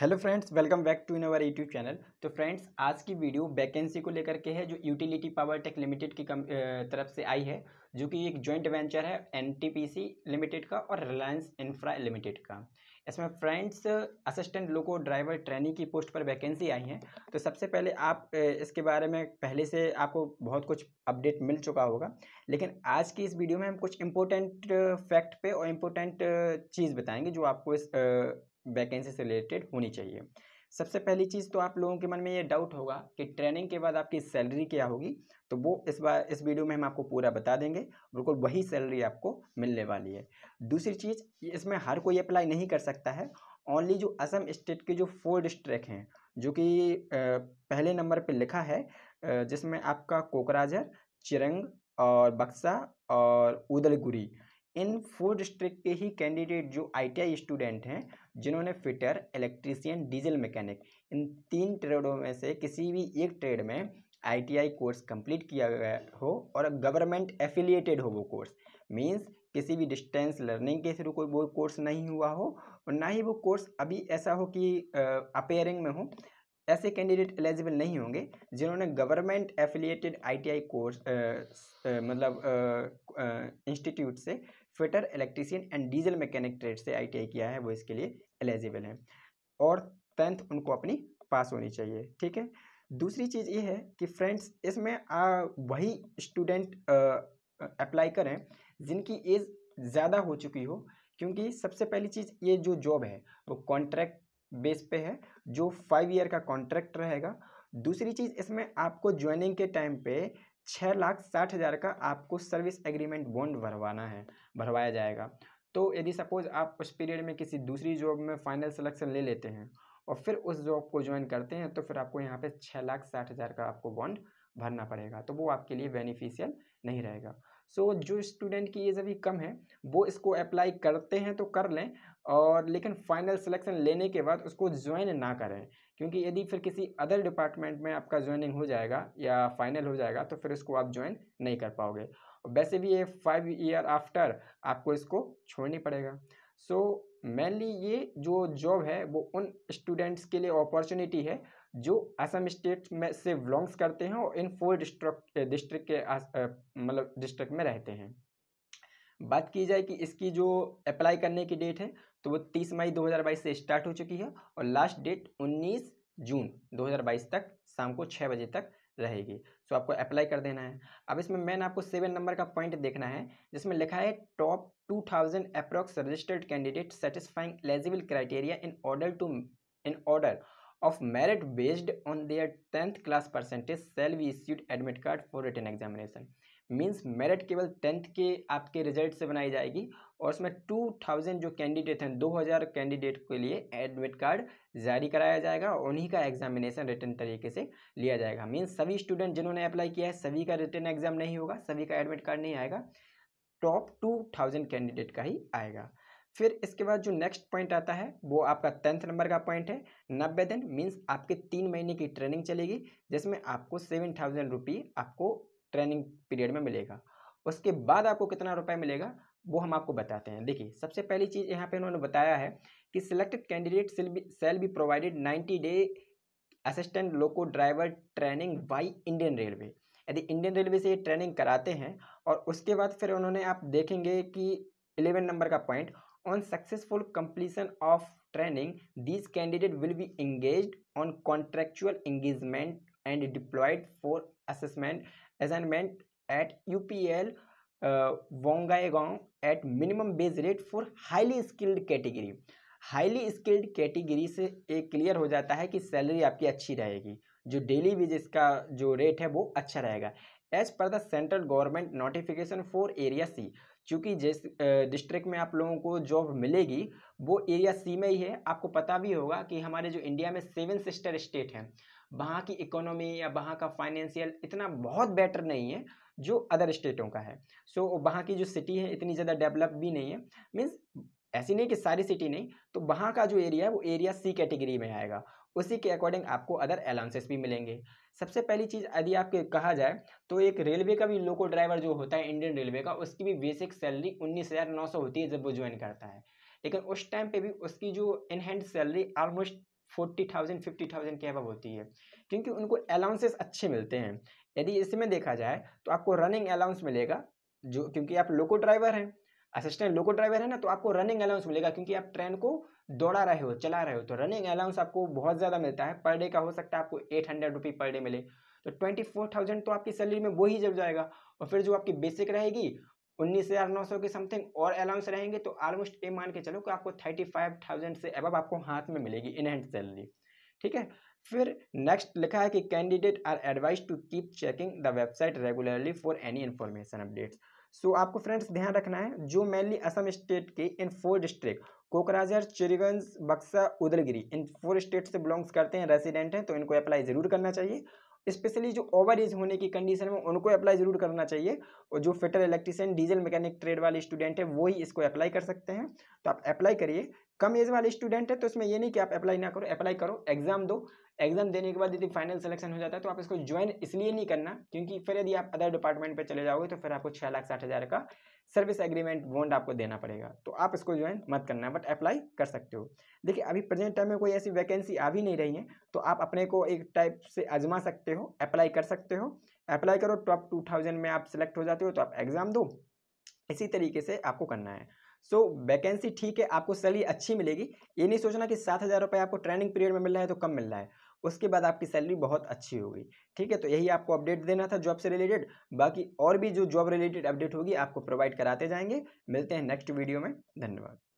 hello friends welcome back to in our YouTube channel तो friends आज की video vacancy को लेकर के है जो यूटिलिटी पावर टेक लिमिटेड की कम, तरफ से आई है जो कि एक जॉइंट वेंचर है एनटीपीसी लिमिटेड का और रिलायंस इंफ्रा लिमिटेड का इसमें friends assistant loco driver training की पोस्ट पर वैकेंसी आई है तो सबसे पहले आप इसके बारे में पहले से आपको बहुत कुछ अपडेट मिल चुका होगा लेकिन आज की इस वीडियो में हम कुछ इम्पोर्टेंट फैक्ट पे और इम्पोर्टेंट चीज़ बताएंगे जो आपको इस वैकेंसी से रिलेटेड होनी चाहिए सबसे पहली चीज़ तो आप लोगों के मन में ये डाउट होगा कि ट्रेनिंग के बाद आपकी सैलरी क्या होगी तो वो इस बार इस वीडियो में हम आपको पूरा बता देंगे बिल्कुल वही सैलरी आपको मिलने वाली है दूसरी चीज़ इसमें हर कोई अप्लाई नहीं कर सकता है ओनली जो असम स्टेट के जो फोर डिस्ट्रिक्ट हैं जो कि पहले नंबर पर लिखा है जिसमें आपका कोकराझर चिरंग और बक्सा और उदलगुरी इन फोर डिस्ट्रिक्ट के ही कैंडिडेट जो आईटीआई स्टूडेंट हैं जिन्होंने फिटर इलेक्ट्रीशियन डीजल मैकेनिक इन तीन ट्रेडों में से किसी भी एक ट्रेड में आईटीआई कोर्स कंप्लीट किया गया हो और गवर्नमेंट एफिलिएटेड हो वो कोर्स मींस किसी भी डिस्टेंस लर्निंग के थ्रू कोई वो कोर्स नहीं हुआ हो और ना ही वो कोर्स अभी ऐसा हो कि अपेयरिंग में हो ऐसे कैंडिडेट एलिजिबल नहीं होंगे जिन्होंने गवर्नमेंट एफिलिएटेड आईटीआई कोर्स मतलब इंस्टीट्यूट से fitter electrician and diesel mechanic trade से आई किया है वो इसके लिए एलिजिबल है और टेंथ उनको अपनी पास होनी चाहिए ठीक है दूसरी चीज़ ये है कि फ्रेंड्स इसमें आ, वही स्टूडेंट अप्लाई करें जिनकी एज ज़्यादा हो चुकी हो क्योंकि सबसे पहली चीज़ ये जो जॉब है वो कॉन्ट्रैक्ट बेस पे है जो फाइव ईयर का कॉन्ट्रैक्ट रहेगा दूसरी चीज़ इसमें आपको ज्वाइनिंग के टाइम पे छः लाख साठ हज़ार का आपको सर्विस एग्रीमेंट बॉन्ड भरवाना है भरवाया जाएगा तो यदि सपोज़ आप उस पीरियड में किसी दूसरी जॉब में फाइनल सिलेक्शन ले लेते हैं और फिर उस जॉब को ज्वाइन करते हैं तो फिर आपको यहाँ पे छः लाख साठ हज़ार का आपको बॉन्ड भरना पड़ेगा तो वो आपके लिए बेनिफिशियल नहीं रहेगा सो so, जो स्टूडेंट की एज अभी कम है वो इसको अप्लाई करते हैं तो कर लें और लेकिन फाइनल सिलेक्शन लेने के बाद उसको ज्वाइन ना करें क्योंकि यदि फिर किसी अदर डिपार्टमेंट में आपका ज्वाइनिंग हो जाएगा या फाइनल हो जाएगा तो फिर इसको आप ज्वाइन नहीं कर पाओगे वैसे भी ये फाइव ईयर आफ्टर आपको इसको छोड़नी पड़ेगा सो so, मेनली ये जो जॉब है वो उन स्टूडेंट्स के लिए अपॉर्चुनिटी है जो असम स्टेट में से बिलोंग्स करते हैं और इन फोर डिस्ट्रिक्ट डिस्ट्रिक्ट के मतलब डिस्ट्रिक्ट में रहते हैं बात की जाए कि इसकी जो अप्लाई करने की डेट है तो वो तीस मई 2022 से स्टार्ट हो चुकी है और लास्ट डेट 19 जून 2022 तक शाम को छः बजे तक रहेगी सो आपको अप्लाई कर देना है अब इसमें मैंने आपको सेवन नंबर का पॉइंट देखना है जिसमें लिखा है top two thousand approx registered candidate satisfying eligible criteria in order to in order of merit based on their tenth class percentage self issued admit card for written examination means merit केवल tenth के आपके result से बनाई जाएगी और उसमें two thousand जो candidate हैं दो हज़ार कैंडिडेट के लिए एडमिट कार्ड जारी कराया जाएगा और उन्हीं का एग्जामिनेशन रिटर्न तरीके से लिया जाएगा मीन्स सभी स्टूडेंट जिन्होंने अप्लाई किया है सभी का रिटर्न एग्जाम नहीं होगा सभी का एडमिट कार्ड नहीं आएगा टॉप टू थाउजेंड कैंडिडेट का ही आएगा फिर इसके बाद जो नेक्स्ट पॉइंट आता है वो आपका टेंथ नंबर का पॉइंट है नब्बे दिन मीन्स आपके तीन महीने की ट्रेनिंग चलेगी जिसमें आपको सेवन थाउजेंड रुपी आपको ट्रेनिंग पीरियड में मिलेगा उसके बाद आपको कितना रुपये मिलेगा वो हम आपको बताते हैं देखिए सबसे पहली चीज़ यहाँ पे उन्होंने बताया है कि selected candidate shall be provided ninety day assistant loco driver training by Indian railway यदि इंडियन रेलवे से ये ट्रेनिंग कराते हैं और उसके बाद फिर उन्होंने आप देखेंगे कि इलेवन नंबर का point on successful completion of training this candidate will be engage on contractual engagement and deployed for assessment assignment at UPL uh, Wongaegong at minimum base rate for highly skilled category highly skilled category से एक clear हो जाता है कि salary आपकी अच्छी रहेगी जो डेली वेजेस का जो रेट है वो अच्छा रहेगा as per the central government notification for area C चूँकि जिस डिस्ट्रिक्ट uh, में आप लोगों को जॉब मिलेगी वो एरिया सी में ही है आपको पता भी होगा कि हमारे जो इंडिया में सेवन सिस्टर स्टेट हैं वहाँ की इकोनॉमी या वहाँ का फाइनेंशियल इतना बहुत बेटर नहीं है जो अदर स्टेटों का है सो so, वहाँ की जो सिटी है इतनी ज़्यादा डेवलप भी नहीं है मीन्स ऐसी नहीं कि सारी सिटी नहीं तो वहाँ का जो एरिया है वो एरिया सी कैटेगरी में आएगा उसी के अकॉर्डिंग आपको अदर अलाउंसेस भी मिलेंगे सबसे पहली चीज़ यदि आपके कहा जाए तो एक रेलवे का भी लोको ड्राइवर जो होता है इंडियन रेलवे का उसकी भी बेसिक सैलरी उन्नीस हज़ार नौ सौ होती है जब वो ज्वाइन करता है लेकिन उस टाइम पे भी उसकी जो in hand salary almost forty thousand fifty thousand के अब होती है क्योंकि उनको अलाउंसेस अच्छे मिलते हैं यदि इसमें देखा जाए तो आपको रनिंग अलाउंस मिलेगा जो क्योंकि आप लोको ड्राइवर हैं असिस्टेंट लोको ड्राइवर है ना तो आपको रनिंग अलाउंस मिलेगा क्योंकि आप ट्रेन को दौड़ा रहे हो चला रहे हो तो रनिंग अलाउंस आपको बहुत ज़्यादा मिलता है पर डे का हो सकता है आपको eight hundred rupee per day मिले तो ट्वेंटी फोर थाउजेंड तो आपकी सैलरी में वो ही जब जाएगा और फिर जो आपकी बेसिक रहेगी उन्नीस हज़ार नौ सौ के समथिंग और अलाउंस रहेंगे तो ऑलमोस्ट ये मान के चलो कि आपको थर्टी फाइव थाउजेंड से अब आपको हाथ में मिलेगी इनहेंड सैलरी ठीक है फिर नेक्स्ट लिखा है कि candidate are advise to keep checking the website regularly for any information updates so आपको फ्रेंड्स ध्यान रखना है जो मेनली असम स्टेट के इन four district Kokrajhar Chirang Baksa Udalguri in four state से बिलोंग्स करते हैं रेसिडेंट हैं तो इनको अप्लाई ज़रूर करना चाहिए स्पेशली जो ओवर एज होने की कंडीशन में उनको अप्लाई जरूर करना चाहिए और जो fitter electrician diesel mechanic trade वाले स्टूडेंट है वो ही इसको अप्लाई कर सकते हैं तो आप अप्लाई करिए कम एज वाले स्टूडेंट है तो इसमें ये नहीं कि आप अप्लाई ना करो अप्लाई करो एग्जाम दो एग्जाम देने के बाद यदि फाइनल सिलेक्शन हो जाता है तो आप इसको ज्वाइन इसलिए नहीं करना क्योंकि फिर यदि आप अदर डिपार्टमेंट पर चले जाओगे तो फिर आपको छः लाख साठ हज़ार का सर्विस एग्रीमेंट बॉन्ड आपको देना पड़ेगा तो आप इसको ज्वाइन मत करना बट अप्लाई कर सकते हो देखिए अभी प्रेजेंट टाइम में कोई ऐसी वैकेंसी आ भी नहीं रही है तो आप अपने को एक टाइप से आजमा सकते हो अप्लाई कर सकते हो अप्लाई करो टॉप टू थाउजेंड में आप सिलेक्ट हो जाते हो तो आप एग्ज़ाम दो इसी तरीके से आपको करना है सो वैकेंसी ठीक है आपको सैलरी अच्छी मिलेगी ये नहीं सोचना कि सात हज़ार रुपये आपको ट्रेनिंग पीरियड में मिल रहा है तो कम मिल रहा है उसके बाद आपकी सैलरी बहुत अच्छी होगी ठीक है तो यही आपको अपडेट देना था जॉब से रिलेटेड बाकी और भी जो जॉब रिलेटेड अपडेट होगी आपको प्रोवाइड कराते जाएंगे मिलते हैं नेक्स्ट वीडियो में धन्यवाद